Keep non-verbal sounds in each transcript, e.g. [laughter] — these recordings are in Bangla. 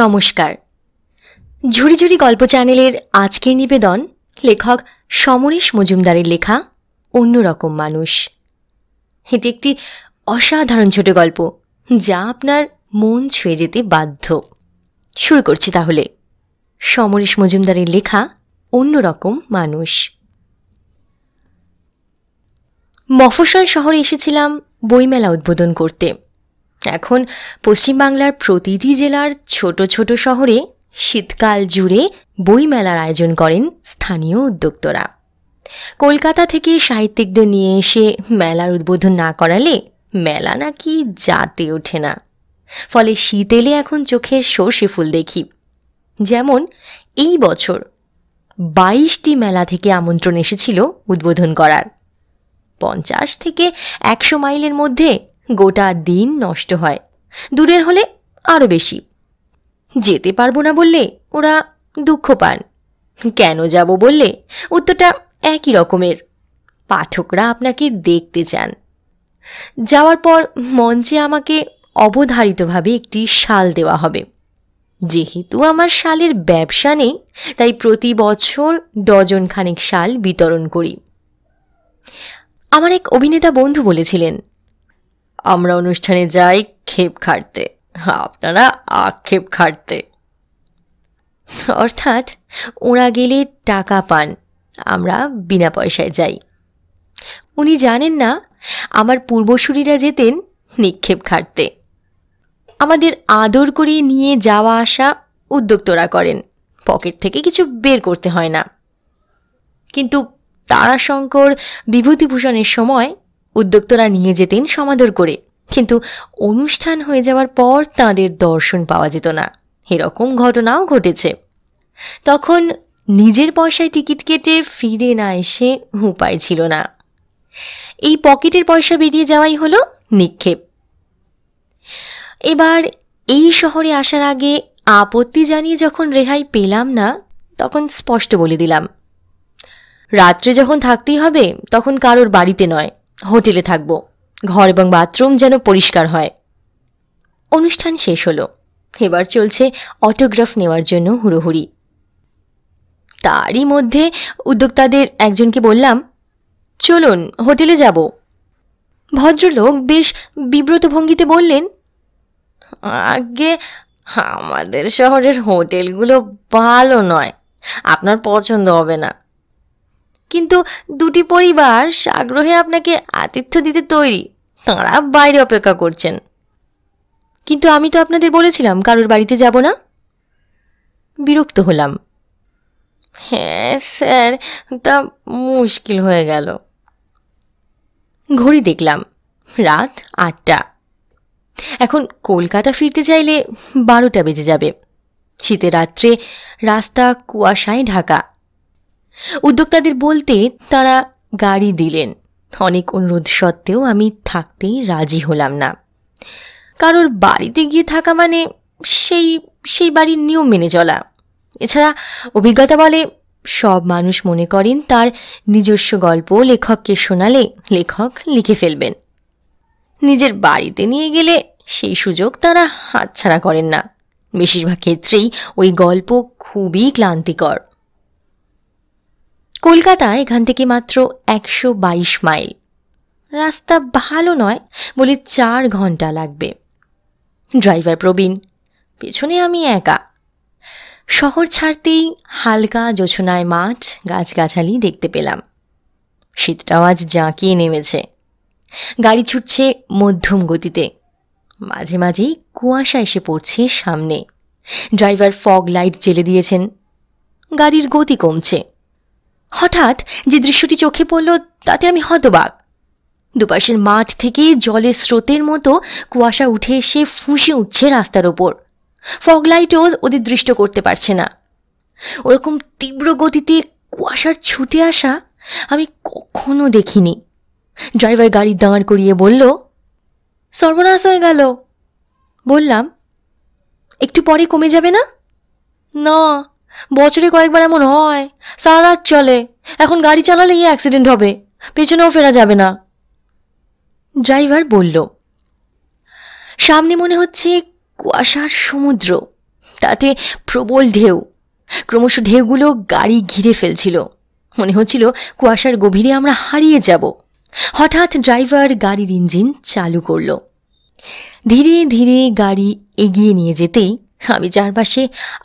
নমস্কার ঝুড়ি ঝুড়ি গল্প চ্যানেলের আজকের নিবেদন লেখক সমরেশ মজুমদারের লেখা অন্যরকম মানুষ এটি একটি অসাধারণ ছোট গল্প যা আপনার মন ছুঁয়ে যেতে বাধ্য শুরু করছি তাহলে সমরেশ মজুমদারের লেখা অন্যরকম মানুষ মফস্বল শহরে এসেছিলাম বইমেলা উদ্বোধন করতে এখন পশ্চিমবাংলার প্রতিটি জেলার ছোট ছোট শহরে শীতকাল জুড়ে বইমেলার আয়োজন করেন স্থানীয় উদ্যোক্তরা কলকাতা থেকে সাহিত্যিকদের নিয়ে এসে মেলার উদ্বোধন না করালে মেলা নাকি জাতে ওঠে না ফলে শীত এলে এখন চোখের সর্ষে ফুল দেখি যেমন এই বছর বাইশটি মেলা থেকে আমন্ত্রণ এসেছিল উদ্বোধন করার পঞ্চাশ থেকে একশো মাইলের মধ্যে গোটা দিন নষ্ট হয় দূরের হলে আরও বেশি যেতে পারবো না বললে ওরা দুঃখ পান কেন যাব বললে উত্তরটা একই রকমের পাঠকরা আপনাকে দেখতে চান যাওয়ার পর মঞ্চে আমাকে অবধারিতভাবে একটি শাল দেওয়া হবে যেহেতু আমার শালের ব্যবসা নেই তাই প্রতি বছর ডজন খানেক শাল বিতরণ করি আমার এক অভিনেতা বন্ধু বলেছিলেন আমরা অনুষ্ঠানে যাই ক্ষেপ খাটতে হ্যাঁ, আপনারা আক্ষেপ খাটতে অর্থাৎ ওরা গেলে টাকা পান আমরা বিনা পয়সায় যাই উনি জানেন না আমার পূর্বসূরীরা যেতেন নিক্ষেপ খাটতে আমাদের আদর করে নিয়ে যাওয়া আসা উদ্যোক্তরা করেন পকেট থেকে কিছু বের করতে হয় না কিন্তু তারাশঙ্কর বিভূতিভূষণের সময় উদ্যোক্তরা নিয়ে যেতেন সমাদর করে কিন্তু অনুষ্ঠান হয়ে যাওয়ার পর তাদের দর্শন পাওয়া যেত না এরকম ঘটনাও ঘটেছে তখন নিজের পয়সায় টিকিট কেটে ফিরে না এসে উপায় ছিল না এই পকেটের পয়সা বেরিয়ে যাওয়াই হলো নিক্ষেপ এবার এই শহরে আসার আগে আপত্তি জানিয়ে যখন রেহাই পেলাম না তখন স্পষ্ট বলে দিলাম রাত্রে যখন থাকতেই হবে তখন কারোর বাড়িতে নয় হোটেলে থাকব ঘর এবং বাথরুম যেন পরিষ্কার হয় অনুষ্ঠান শেষ হলো এবার চলছে অটোগ্রাফ নেওয়ার জন্য হুড়োহুড়ি তারই মধ্যে উদ্যোক্তাদের একজনকে বললাম চলুন হোটেলে যাব ভদ্রলোক বেশ বিব্রত ভঙ্গিতে বললেন আগে আমাদের শহরের হোটেলগুলো ভালো নয় আপনার পছন্দ হবে না কিন্তু দুটি পরিবার আগ্রহে আপনাকে আতিথ্য দিতে তৈরি তাঁরা বাইরে অপেক্ষা করছেন কিন্তু আমি তো আপনাদের বলেছিলাম কারোর বাড়িতে যাব না বিরক্ত হলাম হ্যাঁ স্যার তা মুশকিল হয়ে গেল ঘড়ি দেখলাম রাত আটটা এখন কলকাতা ফিরতে চাইলে বারোটা বেজে যাবে শীতের রাত্রে রাস্তা কুয়াশায় ঢাকা উদ্যোক্তাদের বলতে তারা গাড়ি দিলেন অনেক অনুরোধ সত্ত্বেও আমি থাকতেই রাজি হলাম না কারোর বাড়িতে গিয়ে থাকা মানে সেই সেই বাড়ির নিয়ম মেনে চলা এছাড়া অভিজ্ঞতা বলে সব মানুষ মনে করেন তার নিজস্ব গল্প লেখককে শোনালে লেখক লিখে ফেলবেন নিজের বাড়িতে নিয়ে গেলে সেই সুযোগ তারা হাতছাড়া করেন না বেশিরভাগ ক্ষেত্রেই ওই গল্প খুবই ক্লান্তিকর কলকাতা এখান থেকে মাত্র একশো বাইশ মাইল রাস্তা ভালো নয় বলে চার ঘন্টা লাগবে ড্রাইভার প্রবীণ পেছনে আমি একা শহর ছাড়তেই হালকা জোছনায় মাঠ গাছগাছালি দেখতে পেলাম শীতটাও আজ জাঁকিয়ে নেমেছে গাড়ি ছুটছে মধ্যম গতিতে মাঝে মাঝেই কুয়াশা এসে পড়ছে সামনে ড্রাইভার ফগ লাইট জেলে দিয়েছেন গাড়ির গতি কমছে হঠাৎ যে দৃশ্যটি চোখে পড়ল তাতে আমি হতবাক দুপাশের মাঠ থেকে জলের স্রোতের মতো কুয়াশা উঠে এসে ফুঁসে উঠছে রাস্তার ওপর ফগলাইটও ওদের দৃষ্ট করতে পারছে না ওরকম তীব্র গতিতে কুয়াশার ছুটে আসা আমি কখনো দেখিনি ড্রাইভার গাড়ি দাঁড় করিয়ে বলল সর্বনাশ হয়ে গেল বললাম একটু পরে কমে যাবে না না বছরে কয়েকবার এমন হয় সারা রাত চলে এখন গাড়ি চালালে এই অ্যাক্সিডেন্ট হবে পেছনেও ফেরা যাবে না ড্রাইভার বলল সামনে মনে হচ্ছে কুয়াশার সমুদ্র তাতে প্রবল ঢেউ ক্রমশ ঢেউগুলো গাড়ি ঘিরে ফেলছিল মনে হচ্ছিল কুয়াশার গভীরে আমরা হারিয়ে যাব হঠাৎ ড্রাইভার গাড়ির ইঞ্জিন চালু করল ধীরে ধীরে গাড়ি এগিয়ে নিয়ে যেতেই আমি চারপাশে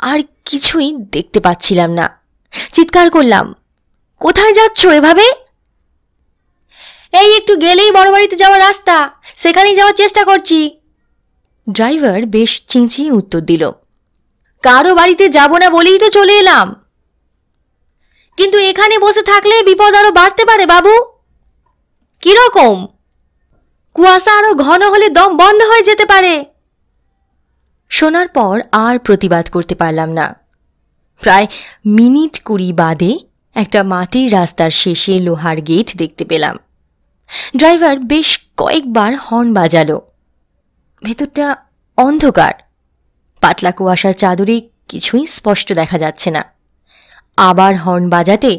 আর কিছুই দেখতে পাচ্ছিলাম না চিৎকার করলাম কোথায় যাচ্ছ এভাবে এই একটু গেলেই বড় বাড়িতে যাওয়ার রাস্তা সেখানেই যাওয়ার চেষ্টা করছি ড্রাইভার বেশ চিঁচি উত্তর দিল কারো বাড়িতে যাব না বলেই তো চলে এলাম কিন্তু এখানে বসে থাকলে বিপদ আরও বাড়তে পারে বাবু কীরকম কুয়াশা আরও ঘন হলে দম বন্ধ হয়ে যেতে পারে শোনার পর আর প্রতিবাদ করতে পারলাম না প্রায় মিনিট কুড়ি বাদে একটা মাটির রাস্তার শেষে লোহার গেট দেখতে পেলাম ড্রাইভার বেশ কয়েকবার হর্ন বাজালো ভেতরটা অন্ধকার পাতলা কুয়াশার চাদরে কিছুই স্পষ্ট দেখা যাচ্ছে না আবার হর্ন বাজাতে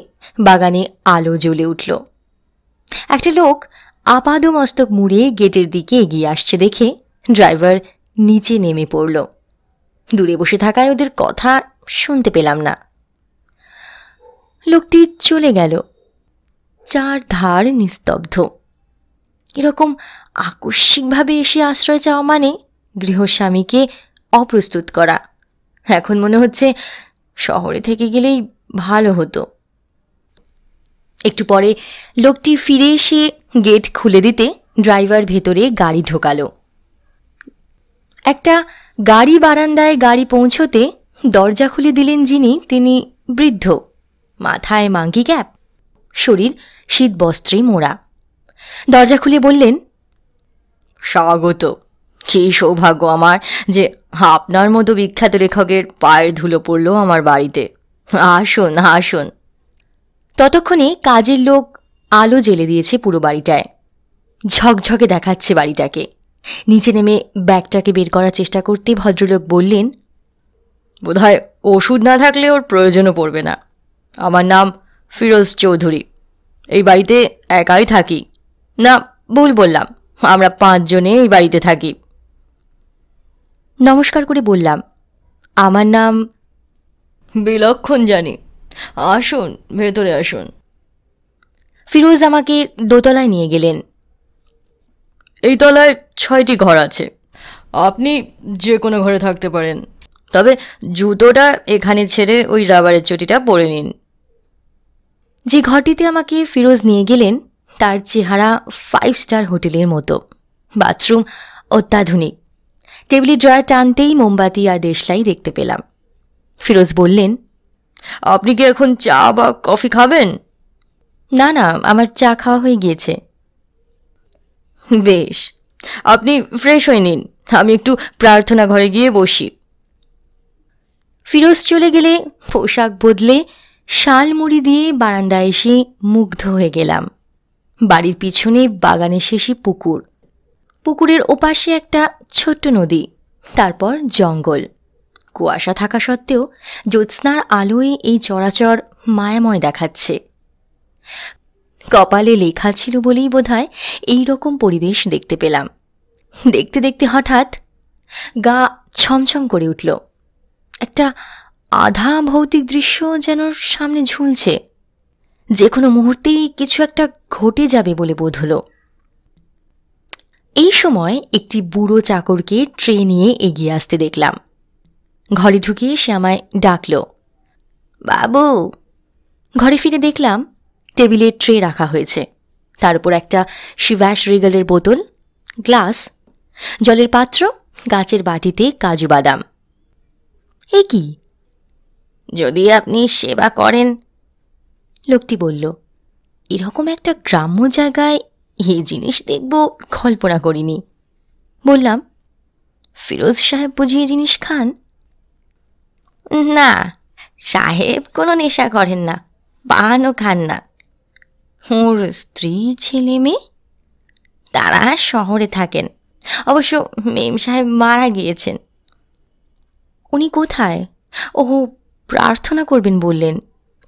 বাগানে আলো জ্বলে উঠল একটা লোক আপাদমস্তক মুড়ে গেটের দিকে এগিয়ে আসছে দেখে ড্রাইভার নিচে নেমে পড়ল দূরে বসে থাকায় ওদের কথা শুনতে পেলাম না লোকটি চলে গেল চার ধার নিস্তব্ধ এরকম আকস্মিকভাবে এসে আশ্রয় চাওয়া মানে গৃহস্বামীকে অপ্রস্তুত করা এখন মনে হচ্ছে শহরে থেকে গেলেই ভালো হতো একটু পরে লোকটি ফিরে এসে গেট খুলে দিতে ড্রাইভার ভেতরে গাড়ি ঢোকালো একটা গাড়ি বারান্দায় গাড়ি পৌঁছতে দরজা খুলে দিলেন যিনি তিনি বৃদ্ধ মাথায় মাঙ্গি গ্যাপ শরীর শীত বস্ত্রে মোড়া দরজা খুলে বললেন স্বাগত কি সৌভাগ্য আমার যে আপনার মতো বিখ্যাত লেখকের পায়ের ধুলো পড়ল আমার বাড়িতে আসুন আসুন ততক্ষণে কাজের লোক আলো জেলে দিয়েছে পুরো বাড়িটায় ঝকঝকে দেখাচ্ছে বাড়িটাকে নিচে নেমে ব্যাগটাকে বের করার চেষ্টা করতে ভদ্রলোক বললেন বোধহয় ওষুধ না থাকলে ওর প্রয়োজনও পড়বে না আমার নাম ফিরোজ চৌধুরী এই বাড়িতে একাই থাকি না ভুল বললাম আমরা পাঁচজনে এই বাড়িতে থাকি নমস্কার করে বললাম আমার নাম বিলক্ষণ জানি আসুন ভেতরে আসুন ফিরোজ আমাকে দোতলায় নিয়ে গেলেন এই তলায় ছয়টি ঘর আছে আপনি যে কোনো ঘরে থাকতে পারেন তবে জুতোটা এখানে ছেড়ে ওই রাবারের চটিটা পরে নিন যে ঘরটিতে আমাকে ফিরোজ নিয়ে গেলেন তার চেহারা ফাইভ স্টার হোটেলের মতো বাথরুম অত্যাধুনিক টেবিলি ড্রয়ার টানতেই মোমবাতি আর দেশলাই দেখতে পেলাম ফিরোজ বললেন আপনি কি এখন চা বা কফি খাবেন না না আমার চা খাওয়া হয়ে গিয়েছে বেশ আপনি ফ্রেশ হয়ে নিন আমি একটু প্রার্থনা ঘরে গিয়ে বসি ফিরোজ চলে গেলে পোশাক বদলে শাল মুড়ি দিয়ে বারান্দায় এসে মুগ্ধ হয়ে গেলাম বাড়ির পিছনে বাগানের শেষে পুকুর পুকুরের ওপাশে একটা ছোট্ট নদী তারপর জঙ্গল কুয়াশা থাকা সত্ত্বেও জ্যোৎস্নার আলোয় এই চরাচর মায়াময় দেখাচ্ছে কপালে লেখা ছিল বলেই বোধহয় এই রকম পরিবেশ দেখতে পেলাম দেখতে দেখতে হঠাৎ গা ছমছম করে উঠল একটা আধা ভৌতিক দৃশ্য যেন সামনে ঝুলছে যে কোনো মুহূর্তেই কিছু একটা ঘটে যাবে বলে বোধ হলো এই সময় একটি বুড়ো চাকরকে ট্রে নিয়ে এগিয়ে আসতে দেখলাম ঘরে ঢুকিয়ে সে আমায় ডাকল বাবু ঘরে ফিরে দেখলাম টেবিলে ট্রে রাখা হয়েছে তার উপর একটা শিভাস রিগলের বোতল গ্লাস জলের পাত্র গাছের বাটিতে কাজু বাদাম এ কি যদি আপনি সেবা করেন লোকটি বলল এরকম একটা গ্রাম্য জায়গায় এই জিনিস দেখব কল্পনা করিনি বললাম ফিরোজ সাহেব বুঝিয়ে জিনিস খান না সাহেব কোনো নেশা করেন না পানও খান না ওর স্ত্রী ছেলে মেয়ে তারা শহরে থাকেন অবশ্য মেম সাহেব মারা গিয়েছেন উনি কোথায় ও প্রার্থনা করবেন বললেন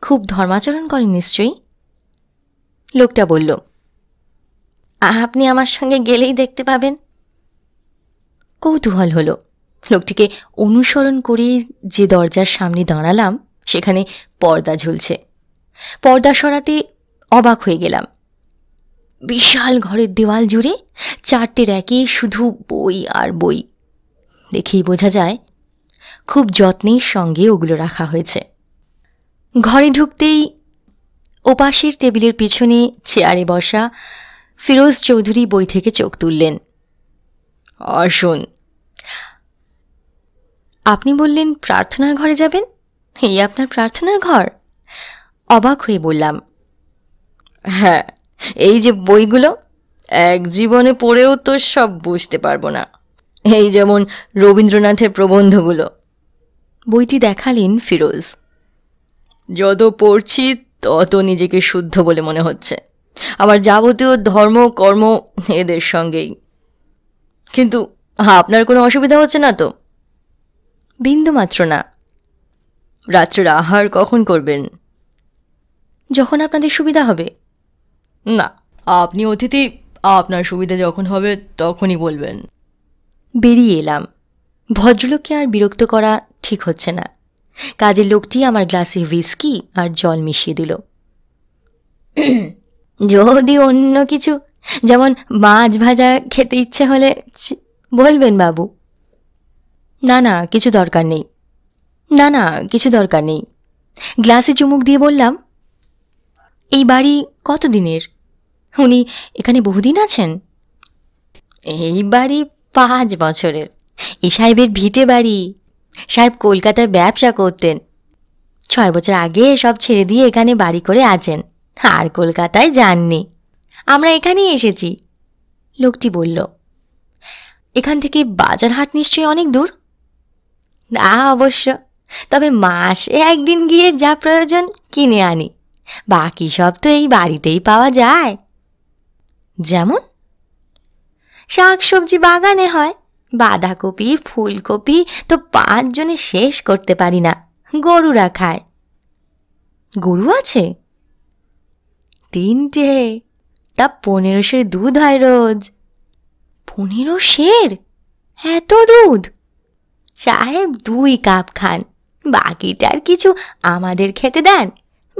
খুব ধর্মাচরণ করেন নিশ্চয়ই লোকটা বলল আপনি আমার সঙ্গে গেলেই দেখতে পাবেন কৌতূহল হলো লোকটিকে অনুসরণ করে যে দরজার সামনে দাঁড়ালাম সেখানে পর্দা ঝুলছে পর্দা সরাতে অবাক হয়ে গেলাম বিশাল ঘরের দেওয়াল জুড়ে চারটে র্যাকে শুধু বই আর বই দেখেই বোঝা যায় খুব যত্নের সঙ্গে ওগুলো রাখা হয়েছে ঘরে ঢুকতেই ওপাশের টেবিলের পিছনে চেয়ারে বসা ফিরোজ চৌধুরী বই থেকে চোখ তুললেন আসুন আপনি বললেন প্রার্থনার ঘরে যাবেন এই আপনার প্রার্থনার ঘর অবাক হয়ে বললাম হ্যাঁ এই যে বইগুলো এক জীবনে পড়েও তো সব বুঝতে পারবো না এই যেমন রবীন্দ্রনাথের প্রবন্ধগুলো বইটি দেখালেন ফিরোজ যত পড়ছি তত নিজেকে শুদ্ধ বলে মনে হচ্ছে আমার যাবতীয় ধর্ম কর্ম এদের সঙ্গেই কিন্তু আপনার কোনো অসুবিধা হচ্ছে না তো বিন্দুমাত্র না রাত্রের আহার কখন করবেন যখন আপনাদের সুবিধা হবে না আপনি অতিথি আপনার সুবিধা যখন হবে তখনই বলবেন বেরিয়ে এলাম ভদ্রলোককে আর বিরক্ত করা ঠিক হচ্ছে না কাজের লোকটি আমার গ্লাসে হুইস্কি আর জল মিশিয়ে দিল [clears throat] যদি অন্য কিছু যেমন মাছ ভাজা খেতে ইচ্ছে হলে বলবেন বাবু না না কিছু দরকার নেই না না কিছু দরকার নেই গ্লাসে চুমুক দিয়ে বললাম এই বাড়ি কতদিনের উনি এখানে বহুদিন আছেন এই বাড়ি পাঁচ বছরের এ সাহেবের ভিটে বাড়ি সাহেব কলকাতায় ব্যবসা করতেন ছয় বছর আগে সব ছেড়ে দিয়ে এখানে বাড়ি করে আছেন আর কলকাতায় যাননি আমরা এখানেই এসেছি লোকটি বলল এখান থেকে বাজার হাট নিশ্চয়ই অনেক দূর না অবশ্য তবে মাসে একদিন গিয়ে যা প্রয়োজন কিনে আনি বাকি সব তো এই বাড়িতেই পাওয়া যায় যেমন শাকসবজি বাগানে হয় বাঁধাকপি ফুলকপি তো পাঁচজনে শেষ করতে পারি না গরুরা খায় গরু আছে তিনটে তা পনেরো সের দুধ হয় রোজ পনেরো সের এত দুধ সাহেব দুই কাপ খান বাকিটার কিছু আমাদের খেতে দেন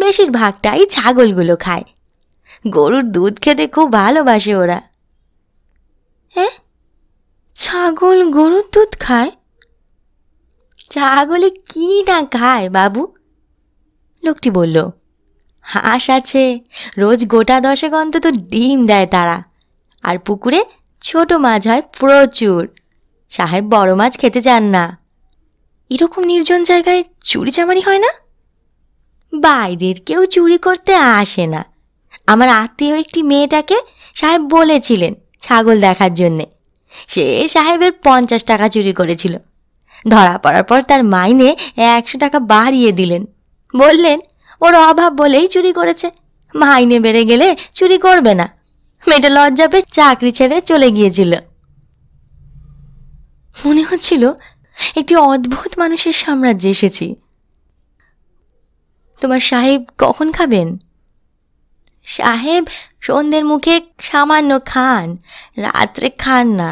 বেশিরভাগটাই ছাগলগুলো খায় গরুর দুধ খেতে খুব ভালোবাসে ওরা হ্যাঁ ছাগল গরুর দুধ খায় ছাগলে কি না খায় বাবু লোকটি বলল হাঁস আছে রোজ গোটা দশেক অন্তত ডিম দেয় তারা আর পুকুরে ছোট মাছ হয় প্রচুর সাহেব বড় মাছ খেতে চান না এরকম নির্জন জায়গায় চুরি চামারি হয় না বাইরের কেউ চুরি করতে আসে না আমার আত্মীয় একটি মেয়েটাকে সাহেব বলেছিলেন ছাগল দেখার জন্যে সে সাহেবের পঞ্চাশ টাকা চুরি করেছিল ধরা পড়ার পর তার মাইনে একশো টাকা বাড়িয়ে দিলেন বললেন ওর অভাব বলেই চুরি করেছে মাইনে বেড়ে গেলে চুরি করবে না মেয়েটা লজ্জা পেয়ে চাকরি ছেড়ে চলে গিয়েছিল মনে হচ্ছিল একটি অদ্ভুত মানুষের সাম্রাজ্যে এসেছি তোমার সাহেব কখন খাবেন সাহেব সন্ধ্যের মুখে সামান্য খান রাত্রে খান না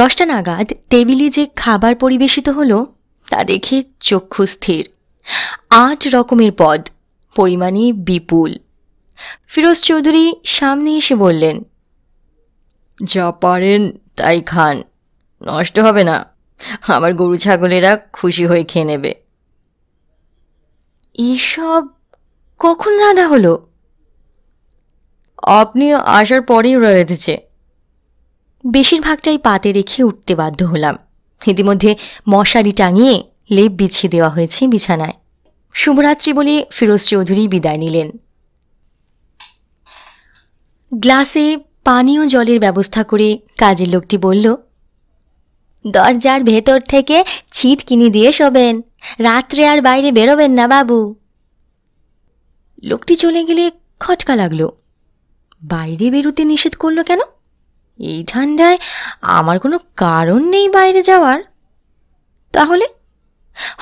দশটা নাগাদ টেবিলে যে খাবার পরিবেশিত হলো তা দেখে চক্ষু স্থির আট রকমের পদ পরিমাণে বিপুল ফিরোজ চৌধুরী সামনে এসে বললেন যা পারেন তাই খান নষ্ট হবে না আমার গরু ছাগলেরা খুশি হয়ে খেয়ে নেবে এসব কখন রাঁধা হলো আপনি আসার পরেই ওরা রেঁধেছে বেশিরভাগটাই পাতে রেখে উঠতে বাধ্য হলাম ইতিমধ্যে মশারি টাঙিয়ে লেপ বিছিয়ে দেওয়া হয়েছে বিছানায় শুভরাত্রি বলে ফিরোজ চৌধুরী বিদায় নিলেন গ্লাসে পানীয় জলের ব্যবস্থা করে কাজের লোকটি বলল দরজার ভেতর থেকে ছিট কিনে দিয়ে শোবেন রাত্রে আর বাইরে বেরোবেন না বাবু লোকটি চলে গেলে খটকা লাগল বাইরে বেরোতে নিষেধ করলো কেন এই ঠান্ডায় আমার কোনো কারণ নেই বাইরে যাওয়ার তাহলে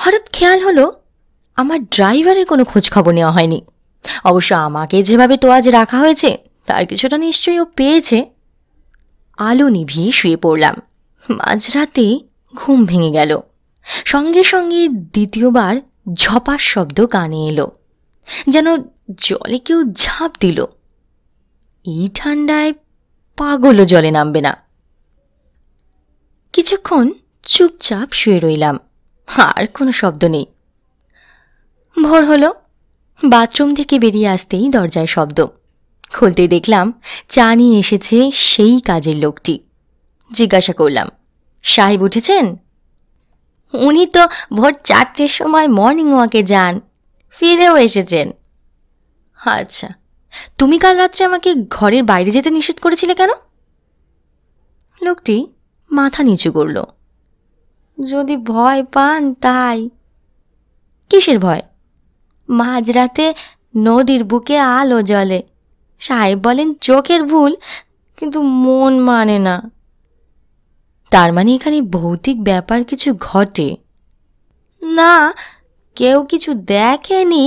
হঠাৎ খেয়াল হলো আমার ড্রাইভারের কোনো খোঁজ খবর নেওয়া হয়নি অবশ্য আমাকে যেভাবে তো আজ রাখা হয়েছে তার কিছুটা নিশ্চয়ই ও পেয়েছে আলো নিভিয়ে শুয়ে পড়লাম মাঝরাতে ঘুম ভেঙে গেল সঙ্গে সঙ্গে দ্বিতীয়বার ঝপার শব্দ কানে এলো যেন জলে কেউ ঝাঁপ দিল এই ঠান্ডায় পাগলও জলে নামবে না কিছুক্ষণ চুপচাপ শুয়ে রইলাম আর কোনো শব্দ নেই ভোর হলো বাথরুম থেকে বেরিয়ে আসতেই দরজায় শব্দ খুলতে দেখলাম চা নিয়ে এসেছে সেই কাজের লোকটি জিজ্ঞাসা করলাম সাহেব উঠেছেন উনি তো ভোর চারটের সময় মর্নিং ওয়াকে যান ফিরেও এসেছেন আচ্ছা তুমি কাল রাত্রে আমাকে ঘরের বাইরে যেতে নিষেধ করেছিলে কেন লোকটি মাথা নিচু করল যদি ভয় পান তাই কিসের ভয় মাঝরাতে নদীর বুকে আলো জলে সাহেব বলেন চোখের ভুল কিন্তু মন মানে না তার মানে এখানে ভৌতিক ব্যাপার কিছু ঘটে না কেউ কিছু দেখেনি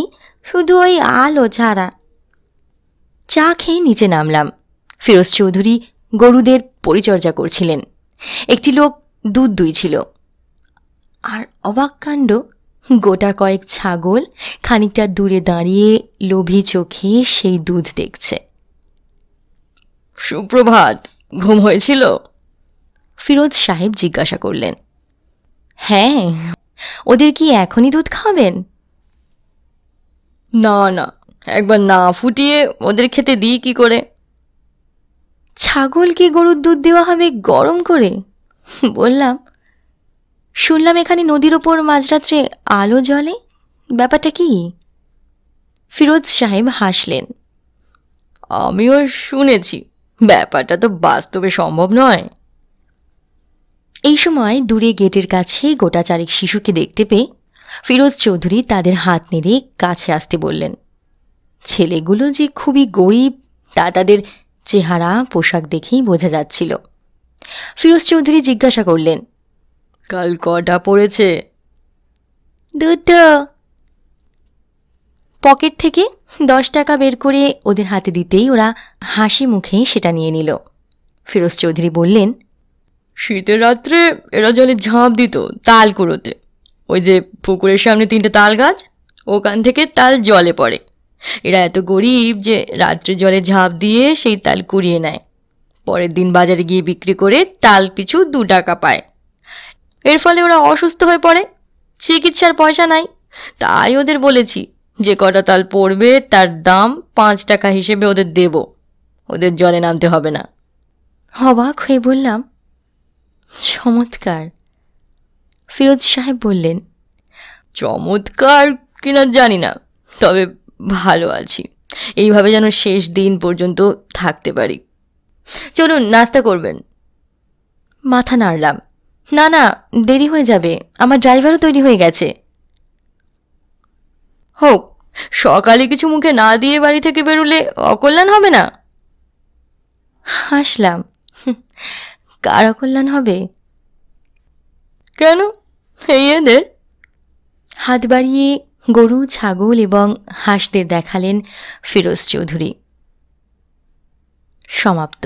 শুধু ওই আলো ছাড়া চা খেয়ে নিচে নামলাম ফিরোজ চৌধুরী গরুদের পরিচর্যা করছিলেন একটি লোক দুধ দুইছিল আর অবাক কাণ্ড গোটা কয়েক ছাগল খানিকটা দূরে দাঁড়িয়ে লোভী চোখে সেই দুধ দেখছে সুপ্রভাত ঘুম হয়েছিল ফিরোজ সাহেব জিজ্ঞাসা করলেন হ্যাঁ ওদের কি এখনই দুধ খাবেন না না একবার না ফুটিয়ে ওদের খেতে দিই কি করে ছাগল কি গরুর দুধ দেওয়া হবে গরম করে বললাম শুনলাম এখানে নদীর ওপর মাঝরাত্রে আলো জ্বলে ব্যাপারটা কি ফিরোজ সাহেব হাসলেন আমিও শুনেছি ব্যাপারটা তো বাস্তবে সম্ভব নয় এই সময় দূরে গেটের কাছে গোটা চারেক শিশুকে দেখতে পেয়ে ফিরোজ চৌধুরী তাদের হাত নেড়ে কাছে আসতে বললেন ছেলেগুলো যে খুবই গরিব তা তাদের চেহারা পোশাক দেখেই বোঝা যাচ্ছিল ফিরোজ চৌধুরী জিজ্ঞাসা করলেন কাল কটা পড়েছে দুটো পকেট থেকে দশ টাকা বের করে ওদের হাতে দিতেই ওরা হাসি মুখে সেটা নিয়ে নিল ফিরোজ চৌধুরী বললেন শীতের রাত্রে এরা জলে ঝাঁপ দিত তাল কুড়োতে ওই যে পুকুরের সামনে তিনটে তাল গাছ ওখান থেকে তাল জলে পড়ে এরা এত গরিব যে রাত্রে জলে ঝাঁপ দিয়ে সেই তাল কুড়িয়ে নেয় পরের দিন বাজারে গিয়ে বিক্রি করে তাল পিছু দু টাকা পায় এর ফলে ওরা অসুস্থ হয়ে পড়ে চিকিৎসার পয়সা নাই তাই ওদের বলেছি যে কটা তাল পড়বে তার দাম পাঁচ টাকা হিসেবে ওদের দেব ওদের জলে নামতে হবে না হবাক হয়ে বললাম চমৎকার ফিরোজ সাহেব বললেন চমৎকার কিনা জানি না তবে ভালো আছি এইভাবে যেন শেষ দিন পর্যন্ত থাকতে পারি চলুন নাস্তা করবেন মাথা নাড়লাম না না দেরি হয়ে যাবে আমার ড্রাইভারও তৈরি হয়ে গেছে হোক সকালে কিছু মুখে না দিয়ে বাড়ি থেকে বেরোলে অকল্যাণ হবে না হাসলাম কারা কল্যাণ হবে কেন এই এদের হাত বাড়িয়ে গরু ছাগল এবং হাঁসদের দেখালেন ফিরোজ চৌধুরী সমাপ্ত